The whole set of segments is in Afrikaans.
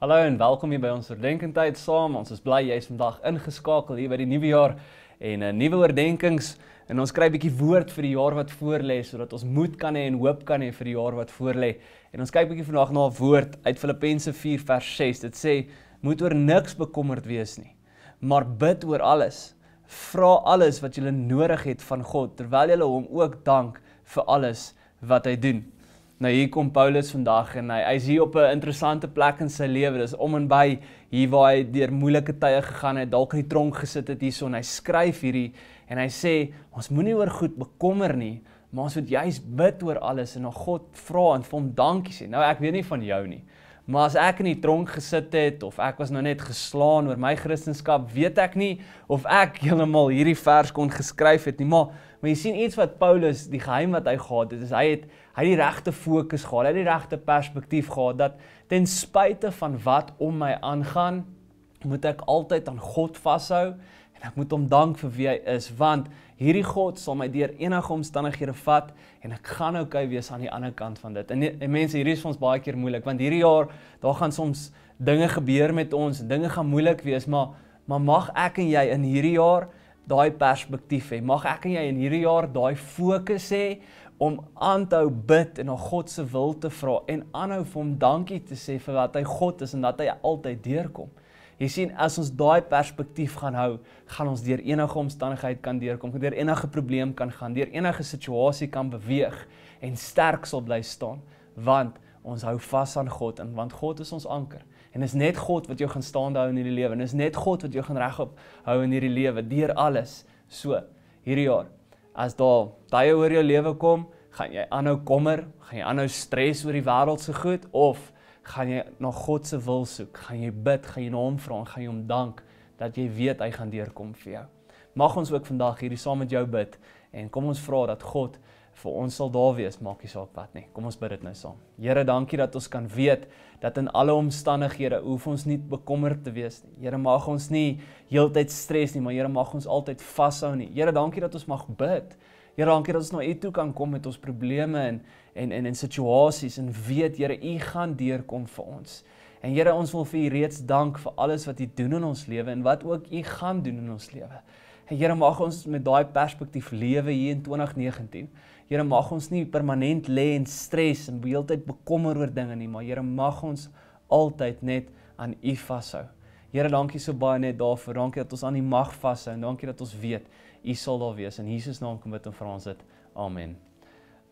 Hallo en welkom hier by ons oordenkingtyd saam. Ons is bly jy's vandag ingeskakel hier by die nuwe jaar en 'n eh, nuwe oordenkings en ons kry 'n bietjie woord vir die jaar wat voorlê sodat ons moed kan hê en hoop kan hê vir die jaar wat voorlê. En ons kyk 'n bietjie vandag na 'n woord uit Filippense 4 vers 6. Dit sê moet oor niks bekommerd wees nie, maar bid oor alles. Vra alles wat jy nodig het van God terwyl jy hom ook dank vir alles wat hy doen. Nou hier kom Paulus vandag en hy hy's hier op 'n interessante plek in sy lewe. Dis om en by hier waar hy deur moeilike tye gegaan het, dalk in die tronk gesit het hierson. Hy skryf hierdie en hy sê ons moenie oor goed bekommer nie, maar ons moet juis bid oor alles en na God vra en vir hom dankie sê. Nou ek weet nie van jou nie, Maar as ek in die tronk gesit het of ek was nou net geslaan oor my kristendom, weet ek nie of ek heeltemal hierdie vers kon geskryf het nie. Maar maar jy sien iets wat Paulus, die geheim wat hy gehad het, is hy het hy die regte fokus gehad, hy die regte perspektief gehad dat ten spyte van wat om my aangaan, moet ek altyd aan God vashou en ek moet hom dank vir wie hy is want hierdie God sal my deur enige omstandighede vat en ek gaan oukei okay wees aan die ander kant van dit. En, en mense, hierdie is vir ons baie keer moeilik want hierdie jaar daar gaan soms dinge gebeur met ons, dinge gaan moeilik wees, maar maar mag ek en jy in hierdie jaar daai perspektief hê. Mag ek en jy in hierdie jaar daai fokus hê om aanhou bid en na God se wil te vra en aanhou vir hom dankie te sê vir wat hy God is en dat hy altyd deurkom. Jy sien, as ons daai perspektief gaan hou, gaan ons deur enige omstandigheid kan deurkom, deur enige probleem kan gaan, deur enige situasie kan beweeg en sterk sal bly staan, want ons hou vas aan God en want God is ons anker. En is net God wat jou gaan staande hou in hierdie lewe en is net God wat jou gaan regop hou in hierdie lewe deur alles. So, hierdie jaar as daal tye oor jou lewe kom, gaan jy aanhou kommer, gaan jy aanhou stres oor die wêreld se goed of gaan jy na God se wil soek, gaan jy bid, gaan jy na hom vra en gaan jy hom dank dat jy weet hy gaan deurkom vir jou. Mag ons ook vandag hierdie saam met jou bid en kom ons vra dat God vir ons sal daar wees, maak nie saak wat nie. Kom ons bid dit nou saam. Here, dankie dat ons kan weet dat in alle omstandighede hoef ons nie bekommerd te wees nie. Here, mag ons nie heeltyd stres nie, maar Here mag ons altyd vashou nie. Here, dankie dat ons mag bid Here, dankie dat ons na U toe kan kom met ons probleme en en en in situasies en weet Here, U gaan deurkom vir ons. En Here, ons wil vir U reeds dank vir alles wat U doen in ons lewe en wat ook U gaan doen in ons lewe. En Here, mag ons met daai perspektief lewe hier in 2019. Here, mag ons nie permanent lê in stres en heeltyd bekommer oor dinge nie, maar Here, mag ons altyd net aan U vashou. Here, dankie so baie net daarvoor. Dankie dat ons aan U mag vashou en dankie dat ons weet U sal daar wees in Jesus naam kom bid en vra ons dit. Amen.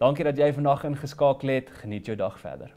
Dankie dat jy vandag ingeskakel het. Geniet jou dag verder.